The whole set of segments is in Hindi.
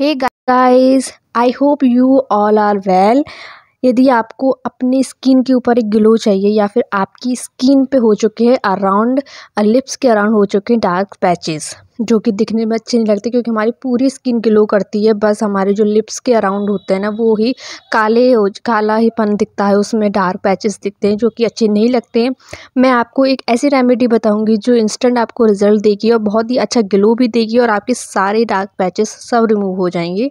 hey guys I hope you all are well यदि आपको अपनी स्किन के ऊपर एक ग्लो चाहिए या फिर आपकी स्किन पे हो चुके हैं अराउंड लिप्स के अराउंड हो चुके हैं डार्क पैचेस जो कि दिखने में अच्छे नहीं लगते क्योंकि हमारी पूरी स्किन ग्लो करती है बस हमारे जो लिप्स के अराउंड होते हैं ना वो ही काले हो काला ही पन दिखता है उसमें डार्क पैचेस दिखते हैं जो कि अच्छे नहीं लगते हैं मैं आपको एक ऐसी रेमेडी बताऊँगी जो इंस्टेंट आपको रिजल्ट देगी और बहुत ही अच्छा ग्लो भी देगी और आपके सारे डार्क पैचेस सब रिमूव हो जाएंगे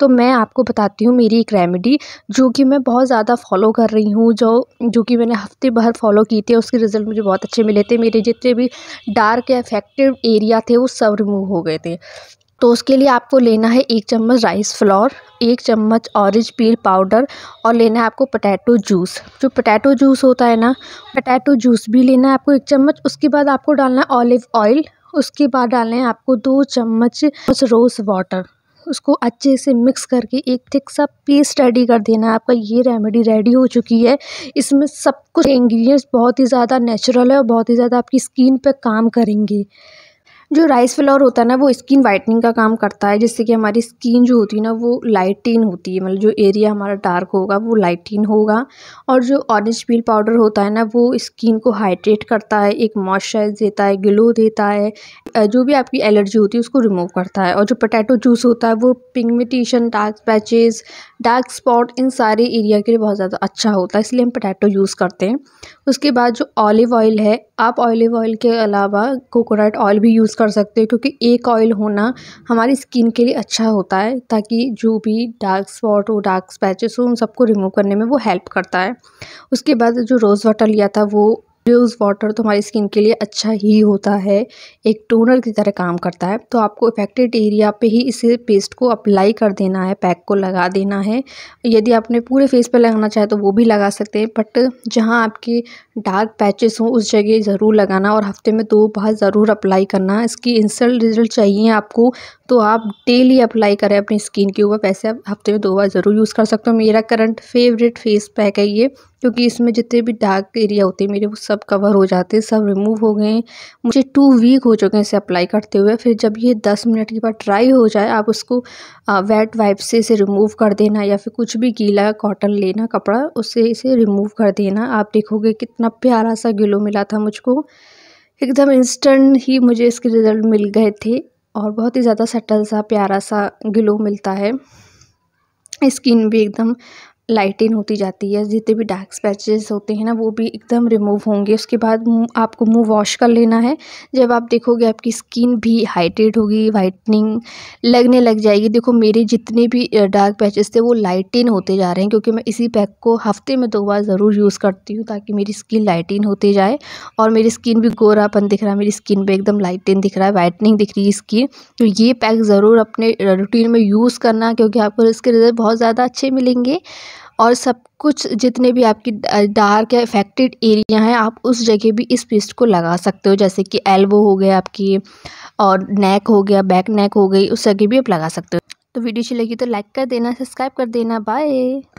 तो मैं आपको बताती हूँ मेरी एक रेमेडी जो कि मैं बहुत ज़्यादा फॉलो कर रही हूँ जो जो कि मैंने हफ्ते भर फॉलो की थी उसके रिज़ल्ट मुझे बहुत अच्छे मिले थे मेरे जितने भी डार्क या इफेक्टिव एरिया थे वो सब सब रिमूव हो गए थे तो उसके लिए आपको लेना है एक चम्मच राइस फ्लोर एक चम्मच ऑरेंज पील पाउडर और लेना है आपको पटैटो जूस जो पटैटो जूस होता है ना पटैटो जूस भी लेना है आपको एक चम्मच उसके बाद आपको डालना है ऑलिव ऑयल उसके बाद डालना है आपको दो चम्मच रोज़ वाटर उसको अच्छे से मिक्स करके एक थिक सा पेस्ट रेडी कर देना आपका ये रेमेडी रेडी हो चुकी है इसमें सब कुछ इंग्रेडिएंट्स बहुत ही ज़्यादा नेचुरल है और बहुत ही ज़्यादा आपकी स्किन पर काम करेंगे जो राइस फ्लोर होता है ना वो स्किन वाइटनिंग का काम करता है जिससे कि हमारी स्किन जो होती है ना वो लाइटिन होती है मतलब जो एरिया हमारा डार्क होगा वो लाइटिन होगा और जो ऑरेंज पील पाउडर होता है ना वो स्किन को हाइड्रेट करता है एक मॉइस्चराइज देता है ग्लो देता है जो भी आपकी एलर्जी होती है उसको रिमूव करता है और जो पोटैटो जूस होता है वो pigmentation dark patches dark spot इन सारे एरिया के लिए बहुत ज़्यादा अच्छा होता है इसलिए हम पोटैटो यूज़ करते हैं उसके बाद जो ऑलिव ऑयल है आप ऑलिव ऑयल के अलावा कोकोनट ऑयल भी यूज़ कर सकते हो क्योंकि एक ऑयल होना हमारी स्किन के लिए अच्छा होता है ताकि जो भी डार्क स्पॉट हो डार्क स्पैचेस हो उन सबको रिमूव करने में वो हेल्प करता है उसके बाद जो रोज़ वाटर लिया था वो रोज़ वाटर तो हमारी स्किन के लिए अच्छा ही होता है एक टोनर की तरह काम करता है तो आपको इफेक्टेड एरिया पे ही इसे पेस्ट को अप्लाई कर देना है पैक को लगा देना है यदि आपने पूरे फेस पे लगाना चाहे तो वो भी लगा सकते हैं बट जहाँ आपकी डार्क पैचेस हों उस जगह ज़रूर लगाना और हफ्ते में दो बार ज़रूर अप्लाई करना इसकी इंस्टेंट रिजल्ट चाहिए आपको तो आप डेली अप्लाई करें अपनी स्किन के ऊपर वैसे आप हफ्ते में दो बार ज़रूर यूज़ कर सकते हो मेरा करंट फेवरेट फेस पैक है ये क्योंकि इसमें जितने भी डार्क एरिया होते हैं मेरे वो सब कवर हो जाते हैं सब रिमूव हो गए मुझे टू वीक हो चुके हैं इसे अप्लाई करते हुए फिर जब ये दस मिनट के बाद ड्राई हो जाए आप उसको वेट वाइप से इसे रिमूव कर देना या फिर कुछ भी गीला कॉटन लेना कपड़ा उससे इसे रिमूव कर देना आप देखोगे कितना इतना प्यारा सा ग्लो मिला था मुझको एकदम इंस्टेंट ही मुझे इसके रिज़ल्ट मिल गए थे और बहुत ही ज़्यादा सटल सा प्यारा सा ग्लो मिलता है स्किन भी एकदम लाइटिंग होती जाती है जितने भी डार्क स्पैचेस होते हैं ना वो भी एकदम रिमूव होंगे उसके बाद आपको मुंह वॉश कर लेना है जब आप देखोगे आपकी स्किन भी हाइड्रेट होगी वाइटनिंग लगने लग जाएगी देखो मेरे जितने भी डार्क पैचेस थे वो लाइटिन होते जा रहे हैं क्योंकि मैं इसी पैक को हफ्ते में दो बार ज़रूर यूज़ करती हूँ ताकि मेरी स्किन लाइटिन होती जाए और मेरी स्किन भी गोरापन दिख रहा है मेरी स्किन पर एकदम लाइटिन दिख रहा है वाइटनिंग दिख रही है स्किन तो ये पैक ज़रूर अपने रूटीन में यूज़ करना क्योंकि आपको इसके रिजल्ट बहुत ज़्यादा अच्छे मिलेंगे और सब कुछ जितने भी आपकी डार्क या इफेक्टेड एरिया हैं आप उस जगह भी इस पेस्ट को लगा सकते हो जैसे कि एल्बो हो गया आपकी और नेक हो गया बैक नेक हो गई उस जगह भी आप लगा सकते हो तो वीडियो अच्छी लगी तो लाइक कर देना सब्सक्राइब कर देना बाय